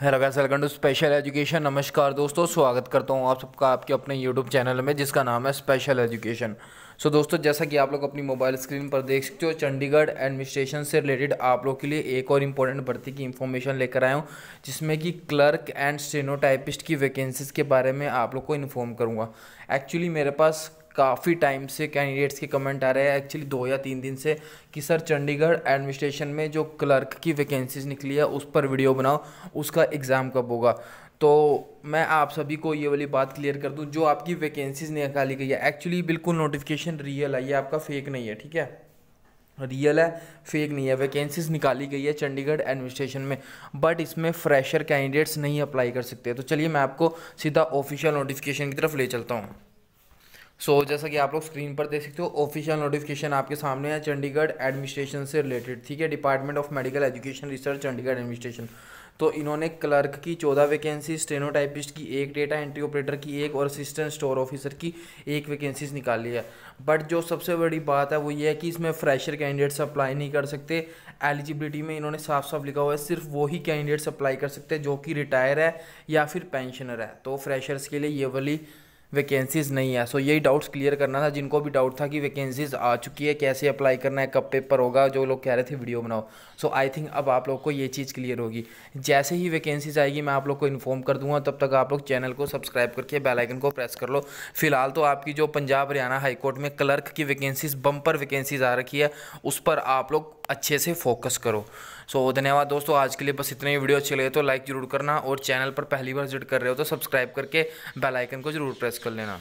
hello guys welcome to special education नमस्कार दोस्तों स्वागत करता हूँ आप सबका आपके अपने यूट्यूब चैनल में जिसका नाम है स्पेशल एजुकेशन सो दोस्तों जैसा कि आप लोग अपनी मोबाइल स्क्रीन पर देख सकते हो चंडीगढ़ एडमिनिस्ट्रेशन से रिलेटेड आप लोग के लिए एक और इम्पोर्टेंट भर्ती की इन्फॉर्मेशन लेकर आया हूँ जिसमें कि क्लर्क एंड स्टेनोटाइपिस्ट की वैकेंसीज़ के बारे में आप लोग को इन्फॉर्म करूँगा एक्चुअली मेरे पास काफ़ी टाइम से कैंडिडेट्स के कमेंट आ रहे हैं एक्चुअली दो या तीन दिन से कि सर चंडीगढ़ एडमिनिस्ट्रेशन में जो क्लर्क की वैकेंसीज निकली है उस पर वीडियो बनाओ उसका एग्ज़ाम कब होगा तो मैं आप सभी को ये वाली बात क्लियर कर दूँ जो आपकी वैकेंसीज निकाली गई है एक्चुअली बिल्कुल नोटिफिकेशन रियल है ये आपका फेक नहीं है ठीक है रियल है फेक नहीं है वैकेंसीज निकाली गई है चंडीगढ़ एडमिनिस्ट्रेशन में बट इसमें फ्रेशर कैंडिडेट्स नहीं अप्लाई कर सकते तो चलिए मैं आपको सीधा ऑफिशियल नोटिफिकेशन की तरफ ले चलता हूँ सो so, जैसा कि आप लोग स्क्रीन पर देख सकते हो ऑफिशियल नोटिफिकेशन आपके सामने है चंडीगढ़ एडमिनिस्ट्रेशन से रिलेटेड ठीक है department of medical education research Chandigarh administration तो इन्होंने क्लर्क की चौदह वैकेंसी स्टेनोटाइपिस्ट की एक डेटा एंट्री ऑपरेटर की एक और असिस्टेंट स्टोर ऑफिसर की एक वैकेंसीज निकाली है बट जो सबसे बड़ी बात है वो ये है कि इसमें फ्रेशर कैंडिडेट्स अप्लाई नहीं कर सकते एलिजिबिलिटी में इन्होंने साफ साफ लिखा हुआ है सिर्फ वही कैंडिडेट्स अप्लाई कर सकते हैं जो कि रिटायर है या फिर पेंशनर है तो फ्रेशर्स के लिए ये वाली वैकेंसीज़ नहीं है सो यही डाउट्स क्लियर करना था जिनको भी डाउट था कि वैकेंसीज़ आ चुकी है कैसे अप्लाई करना है कब पेपर होगा जो लोग कह रहे थे वीडियो बनाओ सो आई थिंक अब आप लोग को ये चीज़ क्लियर होगी जैसे ही वैकेंसीज आएगी मैं आप लोग को इन्फॉर्म कर दूंगा तब तक आप लोग चैनल को सब्सक्राइब करके बेलाइकन को प्रेस कर लो फिलहाल तो आपकी जो पंजाब हरियाणा हाईकोर्ट में क्लर्क की वैकेंसीज़ बम्पर वैकेंसीज़ आ रखी है उस पर आप लोग अच्छे से फोकस करो सो so, धन्यवाद दोस्तों आज के लिए बस इतने ही वीडियो अच्छे लगे तो लाइक ज़रूर करना और चैनल पर पहली बार विजिट कर रहे हो तो सब्सक्राइब करके बेल आइकन को ज़रूर प्रेस कर लेना